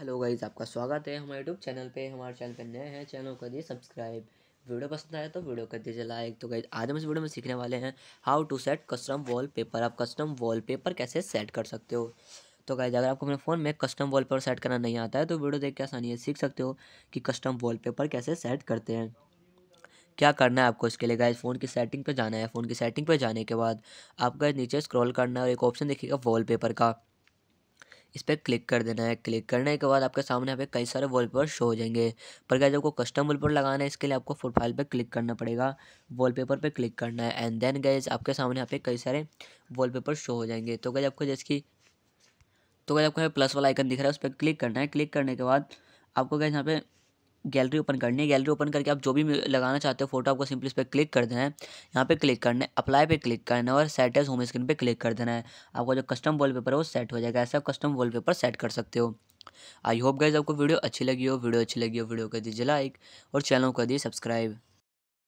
hello guys आपका स्वागत है हमारे यूट्यूब चैनल पे हमारे चैनल पे नए हैं चैनल कर दिए सब्सक्राइब वीडियो पसंद आया तो वीडियो कर दीजिए लाइक तो गाइज आज हम इस वीडियो में सीखने वाले हैं how to set custom wallpaper आप कस्टम वॉलपेपर कैसे सेट कर सकते हो तो गाइज अगर आपको अपने फ़ोन में कस्टम वॉलपेपर सेट करना नहीं आता है तो वीडियो देख के आसानी है सीख सकते हो कि कस्टम वॉलपेपर कैसे सेट करते हैं क्या करना है आपको इसके लिए गाइज फ़ोन की सेटिंग पर जाना है फ़ोन की सेटिंग पर जाने के बाद आपका नीचे स्क्रॉल करना है और एक ऑप्शन देखिएगा वॉलपेपर का इस पर क्लिक कर देना है क्लिक करने के बाद आपके सामने यहाँ पे कई सारे वॉलपेपर शो हो जाएंगे पर क्या आपको कस्टम वॉलपेपर लगाना है इसके लिए आपको प्रोफाइल पर क्लिक करना पड़ेगा वॉलपेपर पे क्लिक करना है एंड देन गैज आपके सामने यहाँ पे कई सारे वॉलपेपर शो हो जाएंगे तो गैज आपको जैसे कि तो गैज आपको प्लस वाला आइकन दिख रहा है उस पर क्लिक करना है क्लिक करने के बाद आपको क्या यहाँ पे गैलरी ओपन करनी है गैलरी ओपन करके आप जो भी लगाना चाहते हो फोटो आपको सिंपली इस पर क्लिक कर देना है यहाँ पे क्लिक करना है अप्लाई पे क्लिक करना है और सेट एज होम स्क्रीन पे क्लिक कर देना है आपका जो कस्टम वॉलपेपर है वो सेट हो जाएगा ऐसे आप कस्टम वॉलपेपर सेट कर सकते हो आई होप गाइज आपको वीडियो अच्छी लगी हो वीडियो अच्छी लगी हो वीडियो कर दीजिए लाइक और चैनल कर दिए सब्सक्राइब